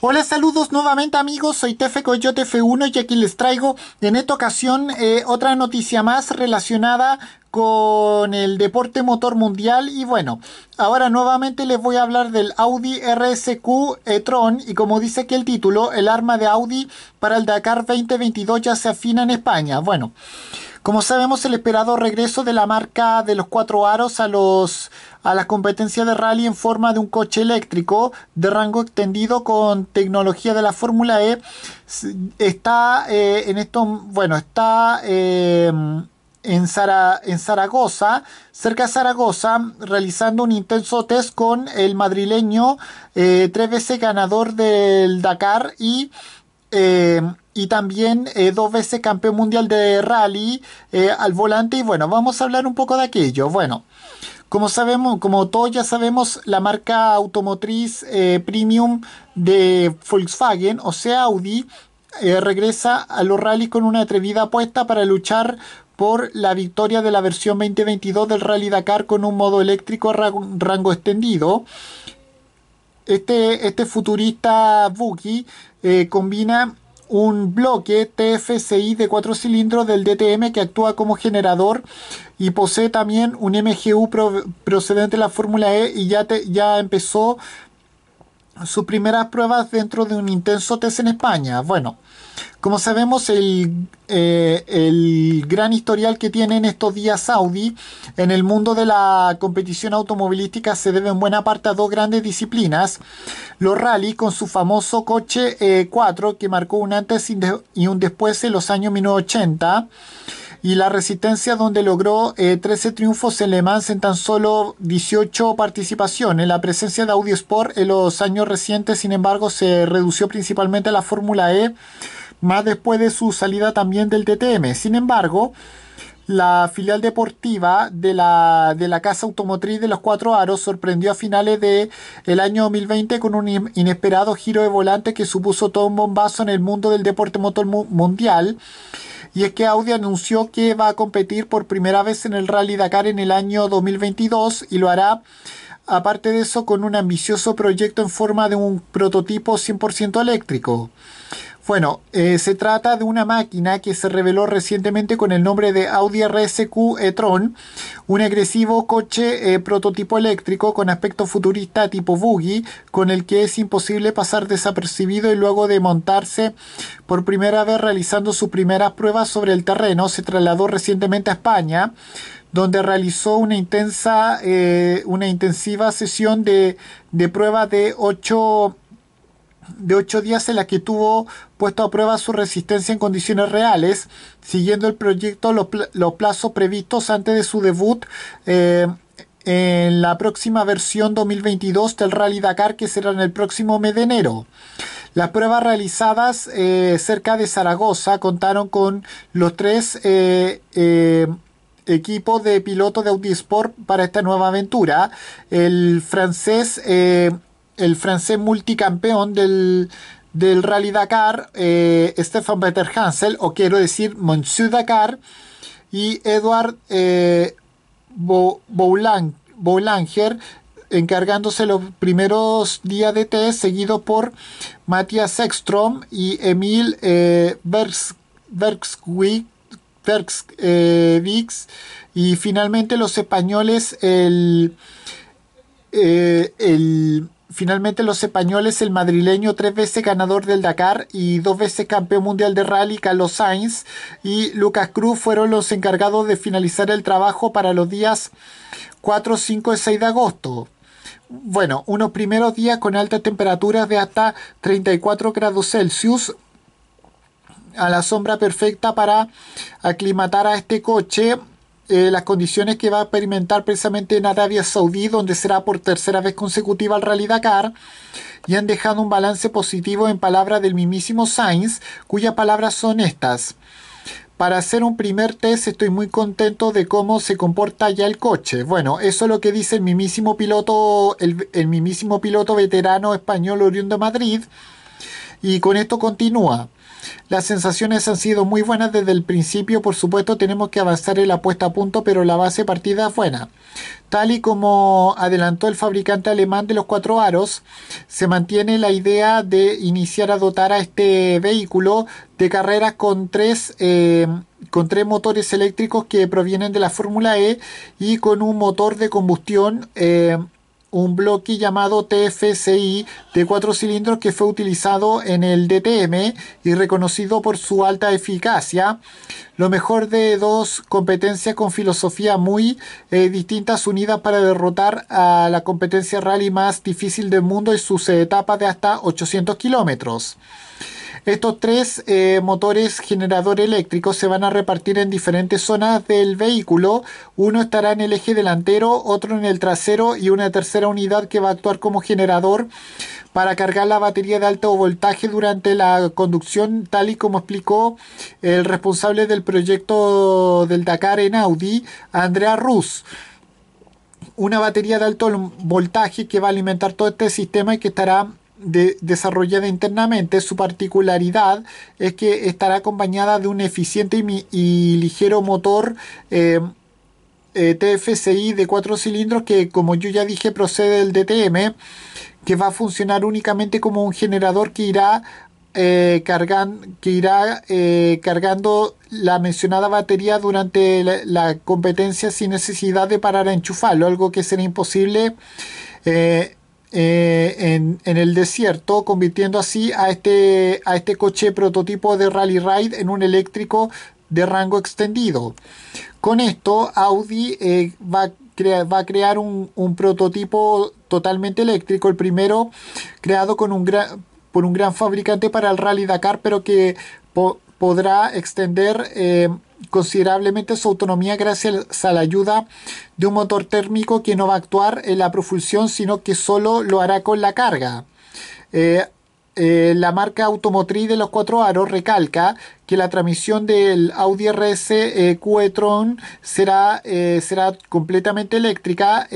Hola, saludos nuevamente amigos, soy Tefe Coyote F1 y aquí les traigo en esta ocasión eh, otra noticia más relacionada con el deporte motor mundial y bueno, ahora nuevamente les voy a hablar del Audi RSQ e-tron y como dice aquí el título, el arma de Audi para el Dakar 2022 ya se afina en España. Bueno, como sabemos, el esperado regreso de la marca de los cuatro aros a, los, a las competencias de rally en forma de un coche eléctrico de rango extendido con tecnología de la Fórmula E está eh, en esto, bueno, está em, en, en Zaragoza, cerca de Zaragoza, realizando un intenso test con el madrileño, eh, tres veces ganador del Dakar y eh, y también eh, dos veces campeón mundial de rally eh, al volante. Y bueno, vamos a hablar un poco de aquello. Bueno, como sabemos, como todos ya sabemos, la marca automotriz premium de Volkswagen, o sea Audi, regresa a los rallies con una atrevida apuesta para luchar por la victoria de la versión 2022 del Rally Dakar con un modo eléctrico rango extendido. Este, este futurista Buggy eh, combina un bloque TFCI de cuatro cilindros del DTM que actúa como generador y posee también un MGU procedente de la Fórmula E y ya, ya empezó sus primeras pruebas dentro de un intenso test en España. Bueno, como sabemos, el, eh, gran historial que tiene en estos días Audi en el mundo de la competición automovilística se debe en buena parte a dos grandes disciplinas. Los rally con su famoso coche 4 eh, que marcó un antes y un después en los años 1980 y la Resistencia donde logró 13 eh, triunfos en Le Mans en tan solo 18 participaciones. La presencia de Audi Sport en los años recientes, sin embargo, se redució principalmente a la Fórmula E, más después de su salida también del TTM. Sin embargo, la filial deportiva de la, de la casa automotriz de los Cuatro Aros sorprendió a finales del el año 2020 con un inesperado giro de volante que supuso todo un bombazo en el mundo del deporte motor mundial y es que Audi anunció que va a competir por primera vez en el Rally Dakar en el año 2022 y lo hará aparte de eso con un ambicioso proyecto en forma de un prototipo 100% eléctrico. Bueno, eh, se trata de una máquina que se reveló recientemente con el nombre de Audi RSQ e-tron, un agresivo coche eh, prototipo eléctrico con aspecto futurista tipo buggy, con el que es imposible pasar desapercibido y luego de montarse por primera vez realizando sus primeras pruebas sobre el terreno, se trasladó recientemente a España donde realizó una intensa, eh, una intensiva sesión de, de pruebas de 8 de ocho días en la que tuvo puesto a prueba su resistencia en condiciones reales, siguiendo el proyecto los, plazos previstos antes de su debut. Eh, en la próxima versión 2022 del Rally Dakar que será en el próximo mes de enero. Las pruebas realizadas eh, cerca de Zaragoza contaron con los tres eh, equipos de pilotos de Audi Sport para esta nueva aventura. El francés el francés multicampeón del, Rally Dakar, eh, Stefan Betterhansel, o quiero decir Monsieur Dakar, y Edward eh, Boulanger, encargándose los primeros días de test, seguido por Matthias Ekstrom y Emil eh, eh y finalmente los españoles el Finalmente los españoles, el madrileño tres veces ganador del Dakar y dos veces campeón mundial de rally Carlos Sainz y Lucas Cruz fueron los encargados de finalizar el trabajo para los días 4, 5 y 6 de agosto. Bueno, unos primeros días con altas temperaturas de hasta 34 grados Celsius a la sombra perfecta para aclimatar a este coche eh, las condiciones que va a experimentar precisamente en Arabia Saudí, donde será por tercera vez consecutiva el Rally Dakar, y han dejado un balance positivo en palabras del mismísimo Sainz, cuyas palabras son estas. Para hacer un primer test estoy muy contento de cómo se comporta ya el coche. Bueno, eso es lo que dice el mismísimo piloto, el, el piloto veterano español oriundo Madrid. Y con esto continúa. Las sensaciones han sido muy buenas desde el principio, por supuesto tenemos que avanzar en la puesta a punto, pero la base partida es buena. Tal y como adelantó el fabricante alemán de los cuatro aros, se mantiene la idea de iniciar a dotar a este vehículo de carreras con tres, eh, con tres motores eléctricos que provienen de la Fórmula E y con un motor de combustión. Eh, un bloque llamado TFCI de cuatro cilindros que fue utilizado en el DTM y reconocido por su alta eficacia. Lo mejor de dos competencias con filosofía muy eh, distintas unidas para derrotar a la competencia rally más difícil del mundo y sus etapas de hasta 800 kilómetros. Estos tres eh, motores generador eléctrico se van a repartir en diferentes zonas del vehículo. Uno estará en el eje delantero, otro en el trasero y una tercera unidad que va a actuar como generador para cargar la batería de alto voltaje durante la conducción, tal y como explicó el responsable del proyecto del Dakar en Audi, Andrea Ruz. una batería de alto voltaje que va a alimentar todo este sistema y que estará desarrollada internamente, su particularidad es que estará acompañada de un eficiente y, ligero motor eh, eh, TFSI de cuatro cilindros que, como yo ya dije, procede del DTM, que va a funcionar únicamente como un generador que irá, eh, que irá cargando la mencionada batería durante la, competencia sin necesidad de parar a enchufarlo, algo que será imposible. Eh, en, el desierto, convirtiendo así a este, a este coche prototipo de Rally Ride en un eléctrico de rango extendido. Con esto, Audi eh, va a va a crear un, prototipo totalmente eléctrico, el primero creado con un gran, por un gran fabricante para el Rally Dakar, pero que podrá extender eh, considerablemente su autonomía gracias a la ayuda de un motor térmico que no va a actuar en la propulsión, sino que solo lo hará con la carga. Eh, eh, la marca automotriz de los cuatro aros recalca que la transmisión del Audi RS e eh, tron será, será completamente eléctrica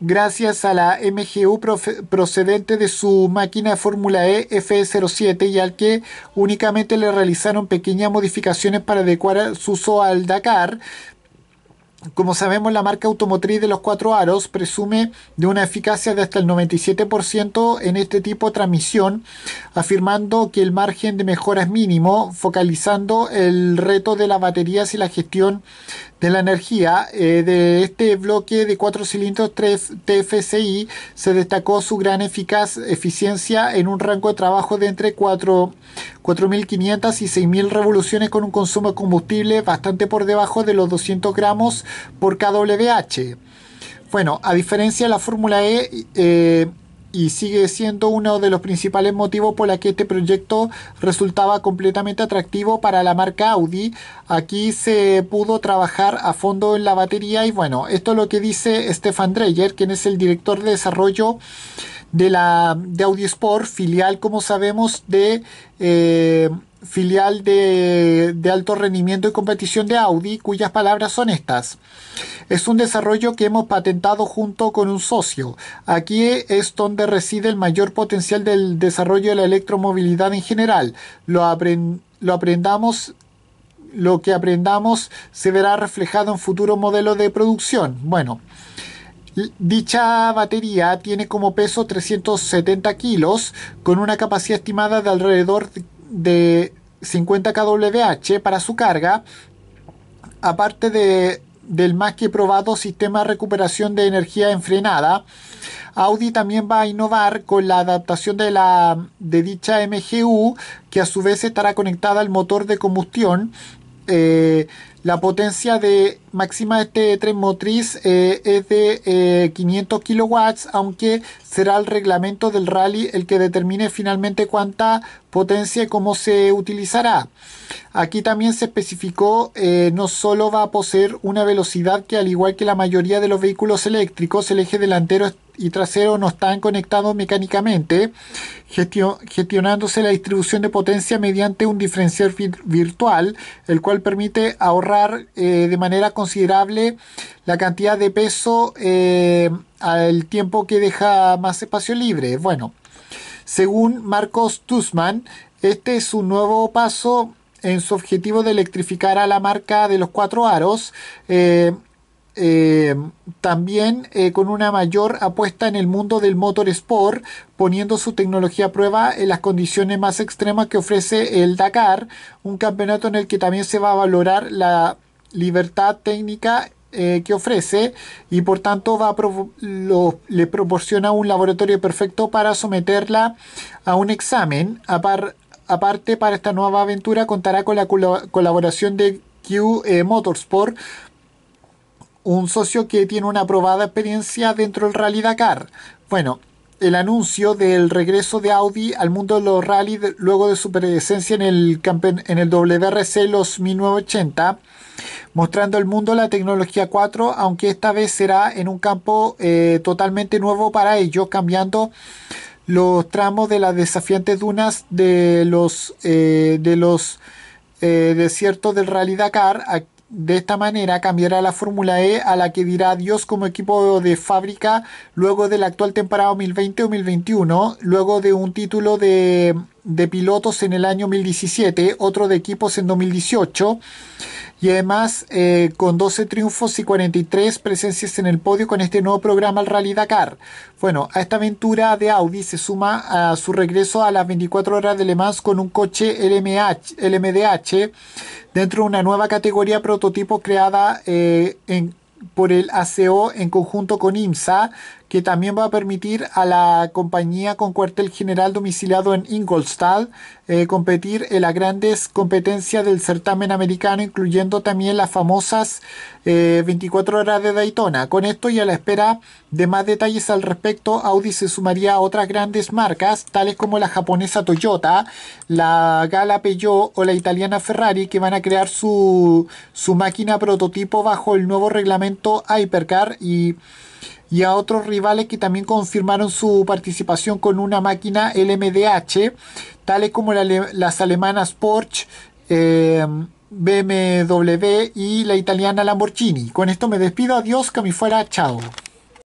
gracias a la MGU procedente de su máquina Fórmula E F07 y al que únicamente le realizaron pequeñas modificaciones para adecuar su uso al Dakar, como sabemos, la marca automotriz de los cuatro aros presume de una eficacia de hasta el 97% en este tipo de transmisión, afirmando que el margen de mejora es mínimo, focalizando el reto de las baterías y la gestión de la energía. Eh, de este bloque de cuatro cilindros 3 TFSI se destacó su gran eficaz, eficiencia en un rango de trabajo de entre 4 4.500 y 6.000 revoluciones con un consumo de combustible bastante por debajo de los 200 gramos por kWh. Bueno, a diferencia de la Fórmula E, eh, y sigue siendo uno de los principales motivos por la que este proyecto resultaba completamente atractivo para la marca Audi. Aquí se pudo trabajar a fondo en la batería y bueno, esto es lo que dice Stefan Dreyer, quien es el director de desarrollo de la de Audisport, filial, como sabemos, de eh, filial de, de, alto rendimiento y competición de Audi, cuyas palabras son estas. Es un desarrollo que hemos patentado junto con un socio. Aquí es donde reside el mayor potencial del desarrollo de la electromovilidad en general. Lo, lo aprendamos lo que aprendamos se verá reflejado en futuros modelos de producción. Bueno, Dicha batería tiene como peso 370 kilos con una capacidad estimada de alrededor de 50 kWh para su carga, aparte de, del más que probado sistema de recuperación de energía enfrenada. Audi también va a innovar con la adaptación de, la, dicha MGU, que a su vez estará conectada al motor de combustión. Eh, la potencia de máxima de este tren motriz eh, es de 500 eh, kilowatts, aunque será el reglamento del rally el que determine finalmente cuánta potencia y cómo se utilizará. Aquí también se especificó, eh, no solo va a poseer una velocidad que al igual que la mayoría de los vehículos eléctricos, el eje delantero y trasero no están conectados mecánicamente, gestionándose la distribución de potencia mediante un diferencial virtual, el cual permite ahorrar de manera considerable la cantidad de peso eh, al tiempo que deja más espacio libre. Bueno, según Marcos Tusman, este es un nuevo paso en su objetivo de electrificar a la marca de los cuatro aros. Eh, eh, también con una mayor apuesta en el mundo del sport poniendo su tecnología a prueba en las condiciones más extremas que ofrece el Dakar, un campeonato en el que también se va a valorar la libertad técnica eh, que ofrece y por tanto va le proporciona un laboratorio perfecto para someterla a un examen. aparte, para esta nueva aventura contará con la colaboración de Q eh, Motorsport, un socio que tiene una aprobada experiencia dentro del Rally Dakar. Bueno, el anuncio del regreso de Audi al mundo de los rally luego de su presencia en el, en el WRC los 1980 mostrando al mundo la tecnología 4, aunque esta vez será en un campo eh, totalmente nuevo para ellos, cambiando los tramos de las desafiantes dunas de los, eh, de los eh, desiertos del Rally Dakar. De esta manera cambiará la Fórmula E a la que dirá adiós como equipo de fábrica luego de la actual temporada 2020-2021, luego de un título de de pilotos en el año 2017, otro de equipos en 2018 y además eh, con 12 triunfos y 43 presencias en el podio con este nuevo programa el Rally Dakar. Bueno, a esta aventura de Audi se suma a su regreso a las 24 horas de Le Mans con un coche LMH, LMDH dentro de una nueva categoría prototipo creada eh, por el ACO en conjunto con IMSA, que también va a permitir a la compañía con cuartel general domiciliado en Ingolstadt eh, competir en las grandes competencias del certamen americano, incluyendo también las famosas 24 eh, horas de Daytona. Con esto y a la espera de más detalles al respecto, Audi se sumaría a otras grandes marcas, tales como la japonesa Toyota, la gala Peugeot o la italiana Ferrari, que van a crear su, su máquina prototipo bajo el nuevo reglamento Hypercar y y a otros rivales que también confirmaron su participación con una máquina LMDH, tales como las alemanas Porsche, em, BMW y la italiana Lamborghini. Con esto me despido, adiós, que me fuera, chao.